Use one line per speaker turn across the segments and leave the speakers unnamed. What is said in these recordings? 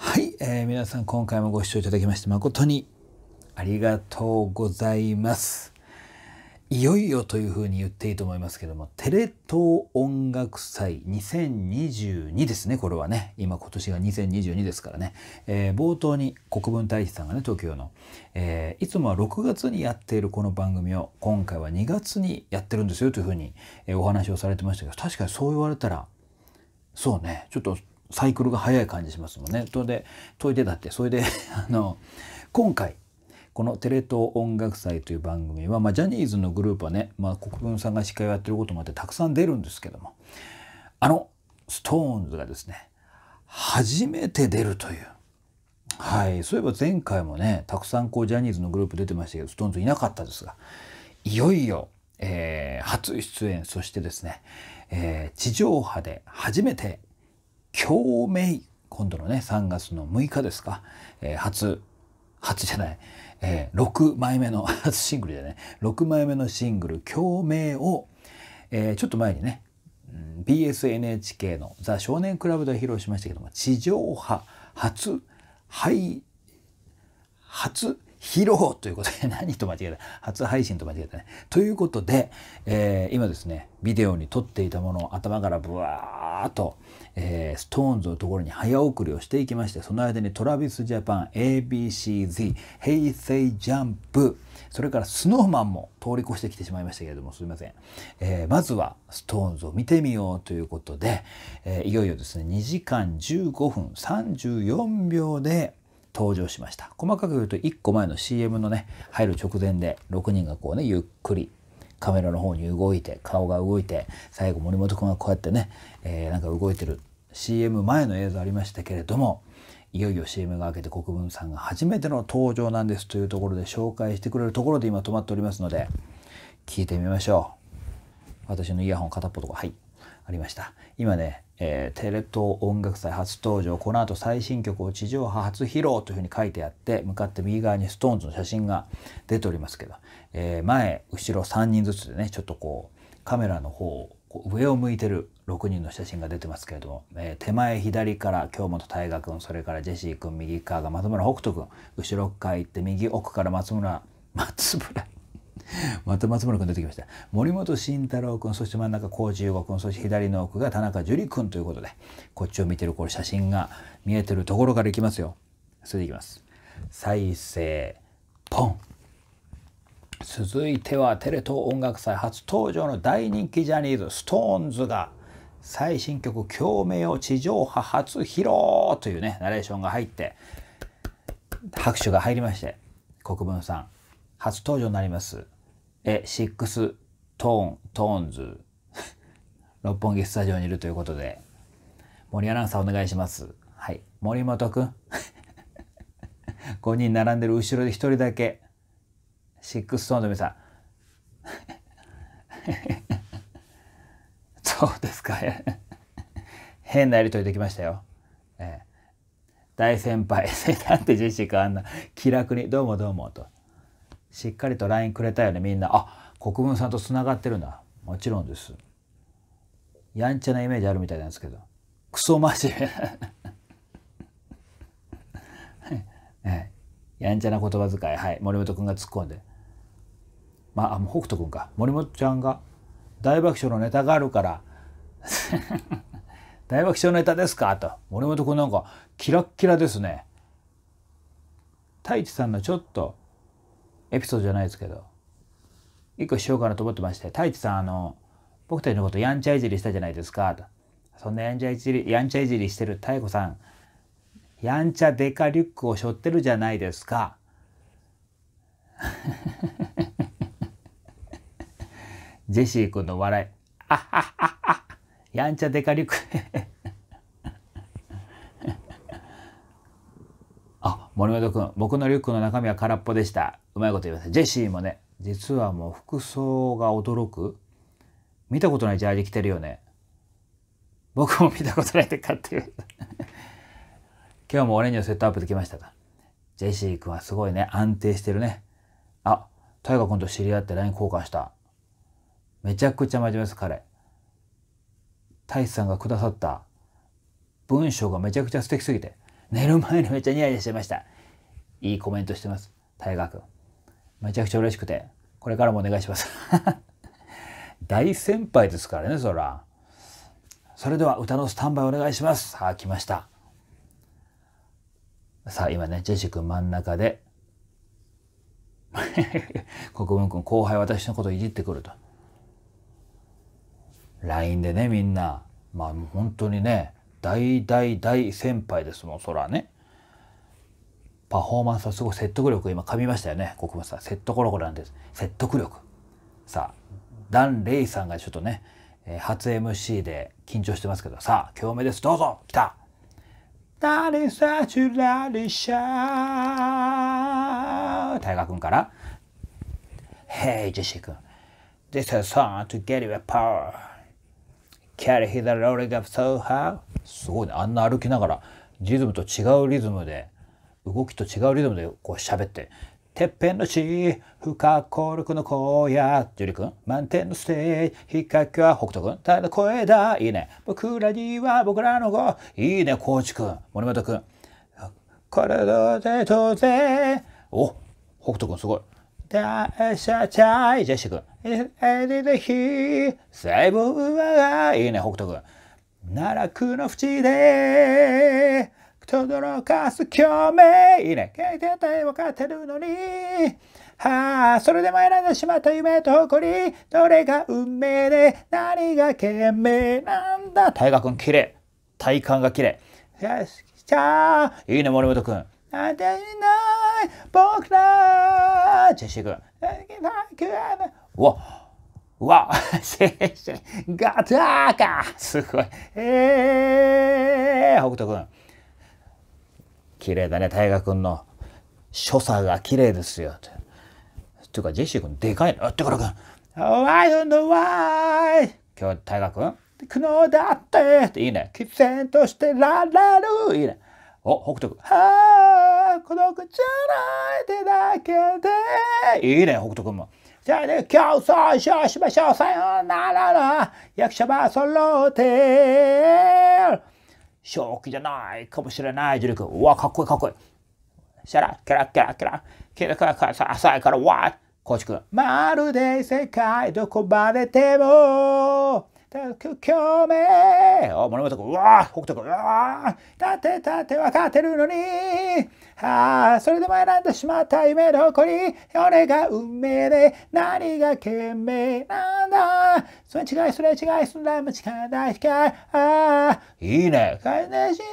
はい、えー、皆さん今回もご視聴いただきまして誠にありがとうございます。いよいよというふうに言っていいと思いますけども、テレ東音楽祭2022ですね、これはね。今今年が2022ですからね。えー、冒頭に国分太一さんがね、東京の、えー、いつもは6月にやっているこの番組を、今回は2月にやってるんですよというふうに、えー、お話をされてましたけど、確かにそう言われたら、そうね、ちょっとサイクルが早い感じしますもんね。それでといてだってそれであの今回この「テレ東音楽祭」という番組は、まあ、ジャニーズのグループはね、まあ、国分さんが司会をやってることもあってたくさん出るんですけどもあの SixTONES がですね初めて出るという。はい、そういえば前回もねたくさんこうジャニーズのグループ出てましたけど SixTONES いなかったですがいよいよ、えー、初出演そしてですね、えー、地上波で初めて共鳴今度のね3月の6日ですか、えー、初初じゃない、えー、6枚目の 初シングルじゃない6枚目のシングル「共鳴を」えー、ちょっと前にね BSNHK の「ザ少年クラブ」で披露しましたけども地上波初配初披露ということで、何と間違えた初配信と間違えたね。ということで、えー、今ですね、ビデオに撮っていたものを頭からブワーッと、えー、SixTONES のところに早送りをしていきまして、その間に TravisJapan、ABCZ、平成ジャンプ、それから SnowMan も通り越してきてしまいましたけれども、すみません。えー、まずは SixTONES を見てみようということで、えー、いよいよですね、2時間15分34秒で、登場しました。細かく言うと1個前の CM のね、入る直前で6人がこうね、ゆっくりカメラの方に動いて、顔が動いて、最後森本君がこうやってね、えー、なんか動いてる CM 前の映像ありましたけれども、いよいよ CM が明けて国分さんが初めての登場なんですというところで紹介してくれるところで今止まっておりますので、聞いてみましょう。私のイヤホン片っぽとか、はい、ありました。今ね、えー、テレ東音楽祭初登場この後最新曲を地上波初披露というふうに書いてあって向かって右側に SixTONES の写真が出ておりますけど、えー、前後ろ3人ずつでねちょっとこうカメラの方を上を向いてる6人の写真が出てますけれども、えー、手前左から京本大我君それからジェシー君右側が松村北斗君後ろ側行って右奥から松村松村また松村君出てきました。森本慎太郎君、そして真ん中幸十五君、そして左の奥が田中樹里君ということで、こっちを見てるこれ写真が見えてるところからいきますよ。それでいきます。再生、ポン。続いてはテレ東音楽祭初登場の大人気ジャニーズ SixTONES が最新曲「共鳴」を地上波初披露というねナレーションが入って拍手が入りまして国分さん初登場になりますえ、シックストーン、トーンズ、六本木スタジオにいるということで、森アナウンサーお願いします。はい。森本くん。5 人並んでる後ろで1人だけ、シックストーンの皆さん。そうですか。変なやりとりできましたよ。えー、大先輩、なんてジェシカあんな気楽に、どうもどうもと。しっかりと LINE くれたよねみんなあ国分さんとつながってるんだもちろんですやんちゃなイメージあるみたいなんですけどクソ真面目 やんちゃな言葉遣いはい森本君が突っ込んでまああ北斗君か森本ちゃんが大爆笑のネタがあるから 大爆笑ネタですかと森本君なんかキラッキラですね太一さんのちょっとエピソードじゃないですけど、一個しようかなと思ってまして、太一さん、あの、僕たちのことやんちゃいじりしたじゃないですか、と。そんなやんちゃいじり、やんちゃいじりしてる太子さん、やんちゃデカリュックを背負ってるじゃないですか。ジェシー君の笑い。あっははは。やんちゃデカリュックあ、森本君、僕のリュックの中身は空っぽでした。うまいこと言います。ジェシーもね、実はもう服装が驚く。見たことないジャージ着てるよね。僕も見たことないって買ってる。今日もオレンジのセットアップできましたか。ジェシー君はすごいね、安定してるね。あ、大河君と知り合って LINE 交換した。めちゃくちゃ真面目です、彼。大志さんがくださった文章がめちゃくちゃ素敵すぎて、寝る前にめっちゃニヤニヤしてました。いいコメントしてます、大河君。めちゃくちゃ嬉しくて、これからもお願いします。大先輩ですからね、そら。それでは歌のスタンバイお願いします。さあ、来ました。さあ、今ね、ジェシー君真ん中で、国分君、後輩私のこといじってくると。LINE でね、みんな。まあ、本当にね、大大大先輩ですもん、そらね。パフォーマンスはすごい説得力今噛みましたよね国分さん説得力なんです説得力さあダン・レイさんがちょっとね初 MC で緊張してますけどさあ今日目ですどうぞ来た
ダレサチュラリシャ
ー大河君から「Hey ジェシー君 This is a song to get you a power carry his l o l l i n g o p so hard」すごいねあんな歩きながらリズムと違うリズムで動きと違うリズムでこう喋っててっぺんの地、不可抗力の荒野。ジュリ君、満点のステージ、ひっかきは北斗君、ただ声だ。いいね。僕らには僕らの子、いいね、コーチく森本君。これどうでうで、お、北斗君
すごい。大社イ、ジェシーくん。エディデヒ、細胞は、いいね、北斗君。奈落の淵で。とどろかす共鳴いいね携帯分かってるのにはあ、それでも選んでしまった夢と誇り、どれが運命で何が懸命なんだ。
大河君綺麗。体幹が綺麗。よし、きたいいね、森本君。
なんていない僕らジェシー君。
うわわ、せいせ
い、ガターか
すごい。えー、北斗君。綺麗だね、大河君の所作が綺麗ですよ。って。いうか、ジェシー君、でかいの。あってから君、I don't know why!
今日、大河君、苦悩だっていいね。喫煙としてられるい
いね。お、北斗君、
ああ、孤独じゃないってだけ
で。いいね、北斗君も。
じゃあね、競争しようしましょう。さようなら役者は揃って。
正気じゃないかもしれない呪力。うわ、かっこいいかっこいい。シャラ、キラキラキラ。キラキラキラ、浅いから、わー。コーチ君。
まるで世界どこまででも。く共鳴あ
物語うわ北斗君う
わ立て立て分かってるのにああそれでも選んでしまった夢のこに俺が運命で何が懸命なんだそれ違いそれ違いそんな間違いないしかあ
いいね返
善しない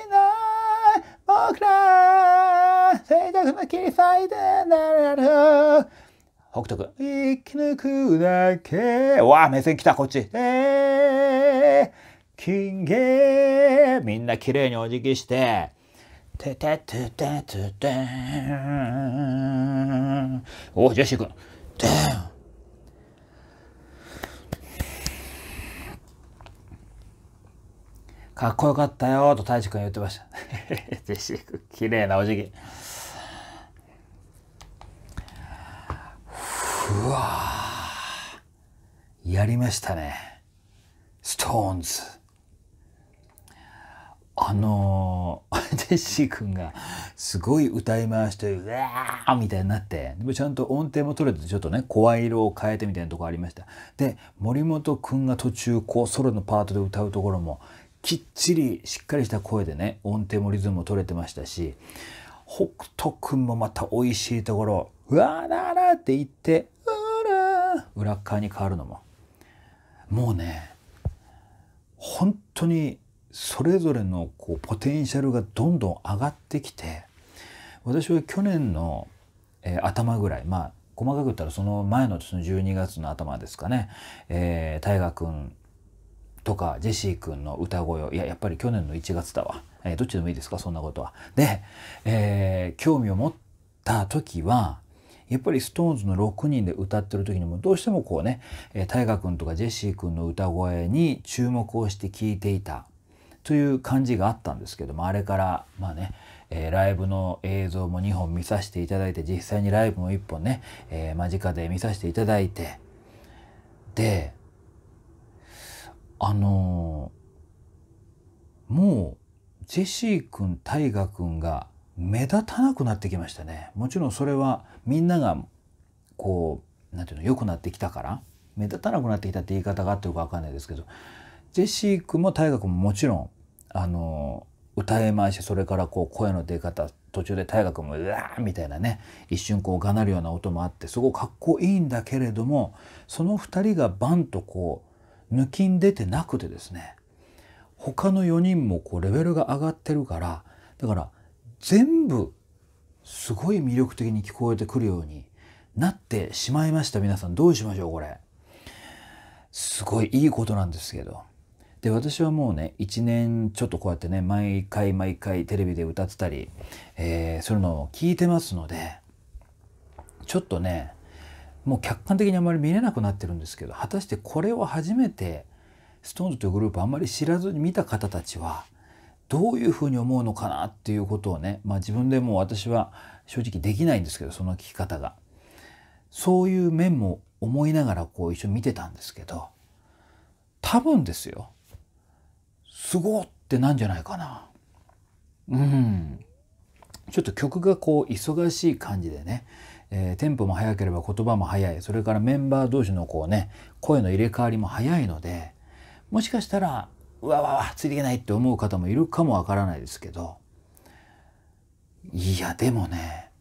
僕ら静寂の切り裂いてなる北斗くん。生き抜くだけ。わあ、目線来た、こっち。
えー、金芸。みんな綺麗にお辞儀して。ててててててお、ジェシーくん。てん。かっこよかったよと大志くん言ってました。ジェシーくん、綺麗なお辞儀。うわやりましたね。ストーンズ。あのー、ジェシー君がすごい歌い回して「うわー!」みたいになってでもちゃんと音程も取れてちょっとね声色を変えてみたいなとこありましたで森本君が途中こうソロのパートで歌うところもきっちりしっかりした声でね音程もリズムも取れてましたし北斗君もまた美味しいところ「うわーなーなー」って言って裏側に変わるのももうね本当にそれぞれのこうポテンシャルがどんどん上がってきて私は去年の、えー、頭ぐらいまあ細かく言ったらその前のその12月の頭ですかね、えー、大河君とかジェシー君の歌声をいややっぱり去年の1月だわ、えー、どっちでもいいですかそんなことは。で、えー、興味を持った時はやっぱり SixTONES の6人で歌ってる時にもどうしてもこうね大河君とかジェシー君の歌声に注目をして聴いていたという感じがあったんですけどもあれからまあねえー、ライブの映像も2本見させていただいて実際にライブも1本ね、えー、間近で見させていただいてであのー、もうジェシー君大我君が目立たなくなってきましたね。もちろんそれはみんながこう何て言うの良くなってきたから目立たなくなってきたって言い方があってよくわかんないですけどジェシー君も大河君ももちろんあの歌い回しそれからこう声の出方途中で大河君も「うわ!」みたいなね一瞬こうがなるような音もあってすごくかっこいいんだけれどもその2人がバンとこう抜きん出てなくてですね他の4人もこうレベルが上がってるからだから全部すごい魅力的に聞こえてくるようになってしまいました皆さんどうしましょうこれすごいいいことなんですけどで私はもうね1年ちょっとこうやってね毎回毎回テレビで歌ってたり、えー、そういうのを聞いてますのでちょっとねもう客観的にあまり見れなくなってるんですけど果たしてこれを初めて SixTONES というグループあんまり知らずに見た方たちはどういうふうに思うのかなっていうことをね、まあ、自分でも私は正直できないんですけどその聞き方がそういう面も思いながらこう一緒に見てたんですけど多分ですよすごってなんじゃないかなうんちょっと曲がこう忙しい感じでね、えー、テンポも速ければ言葉も速いそれからメンバー同士のこうね声の入れ替わりも早いのでもしかしたらうわわわついていけないって思う方もいるかもわからないですけどいやでもね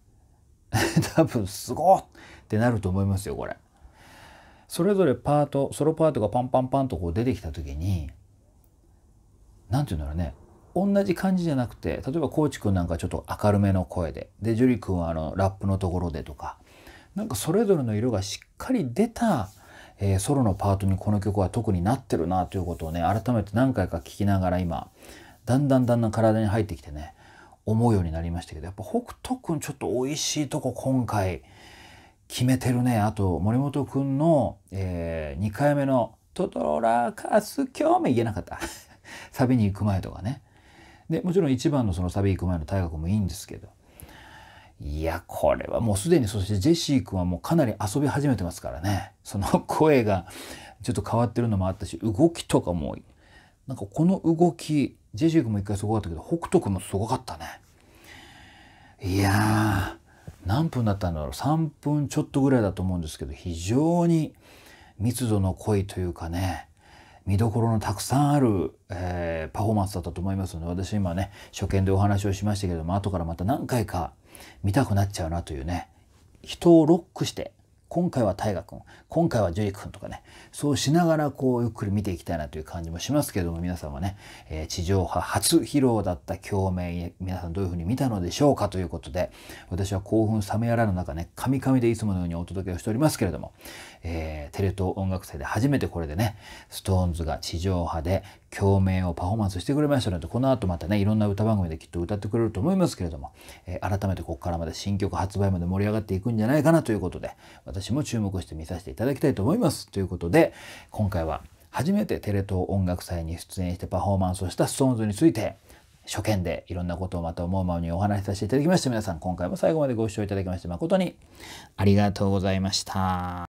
多分すごってなると思いますよこれ。それぞれパートソロパートがパンパンパンとこう出てきた時に何て言うんだろうね同じ感じじゃなくて例えばコーチくんなんかちょっと明るめの声でで樹くんはあのラップのところでとかなんかそれぞれの色がしっかり出たえー、ソロのパートにこの曲は特になってるなということをね改めて何回か聴きながら今だんだんだんだん体に入ってきてね思うようになりましたけどやっぱ北斗くんちょっと美味しいとこ今回決めてるねあと森本くんの、えー、2回目の「トトロラカス興味」言えなかった サビに行く前とかねでもちろん1番のそのサビ行く前の大学もいいんですけどいや、これはもうすでにそしてジェシー君はもうかなり遊び始めてますからね。その声がちょっと変わってるのもあったし、動きとかも、なんかこの動き、ジェシー君も一回すごかったけど、北斗君もすごかったね。いや何分だったんだろう。3分ちょっとぐらいだと思うんですけど、非常に密度の濃いというかね、見どころのたくさんある、えー、パフォーマンスだったと思いますので私今ね初見でお話をしましたけども後からまた何回か見たくなっちゃうなというね人をロックして今回は大河君今回は樹君とかねそうしながらこうゆっくり見ていきたいなという感じもしますけども皆さんはね、えー、地上波初披露だった共鳴皆さんどういうふうに見たのでしょうかということで私は興奮冷めやらぬ中ねカミカミでいつものようにお届けをしておりますけれども、えー、テレ東音楽祭で初めてこれでね、SixTONES が地上波で共鳴をパフォーマンスしてくれましたので、この後またね、いろんな歌番組できっと歌ってくれると思いますけれども、えー、改めてここからまで新曲発売まで盛り上がっていくんじゃないかなということで、私も注目して見させていただきたいと思います。ということで、今回は初めてテレ東音楽祭に出演してパフォーマンスをした SixTONES について、初見でいろんなことをまた思うままにお話しさせていただきまして皆さん今回も最後までご視聴いただきまして誠にありがとうございました。